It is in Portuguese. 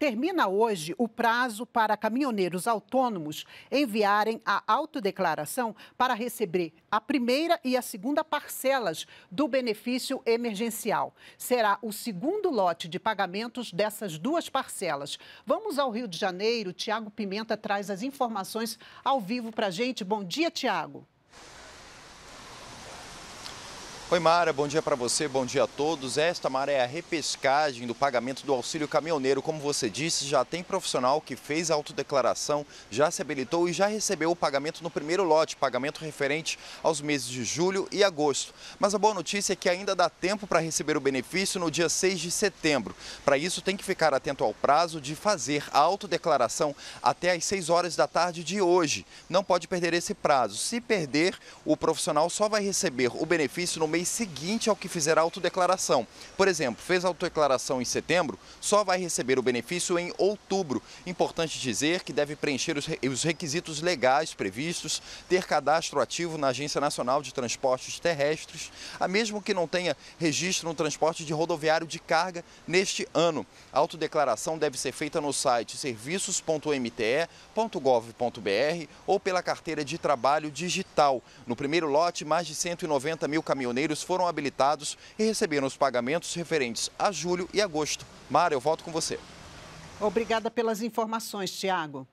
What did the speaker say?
termina hoje o prazo para caminhoneiros autônomos enviarem a autodeclaração para receber a primeira e a segunda parcelas do benefício emergencial. Será o segundo lote de pagamentos dessas duas parcelas. Vamos ao Rio de Janeiro. Tiago Pimenta traz as informações ao vivo para a gente. Bom dia, Tiago. Oi, Mara, bom dia para você, bom dia a todos. Esta, Mara, é a repescagem do pagamento do auxílio caminhoneiro. Como você disse, já tem profissional que fez a autodeclaração, já se habilitou e já recebeu o pagamento no primeiro lote, pagamento referente aos meses de julho e agosto. Mas a boa notícia é que ainda dá tempo para receber o benefício no dia 6 de setembro. Para isso, tem que ficar atento ao prazo de fazer a autodeclaração até às 6 horas da tarde de hoje. Não pode perder esse prazo. Se perder, o profissional só vai receber o benefício no mês mês seguinte ao que fizer a autodeclaração. Por exemplo, fez a autodeclaração em setembro, só vai receber o benefício em outubro. Importante dizer que deve preencher os requisitos legais previstos, ter cadastro ativo na Agência Nacional de Transportes Terrestres, a mesmo que não tenha registro no transporte de rodoviário de carga neste ano. A autodeclaração deve ser feita no site serviços.mte.gov.br ou pela carteira de trabalho digital. No primeiro lote, mais de 190 mil caminhoneiros bombeiros foram habilitados e receberam os pagamentos referentes a julho e agosto. Mara, eu volto com você. Obrigada pelas informações, Tiago.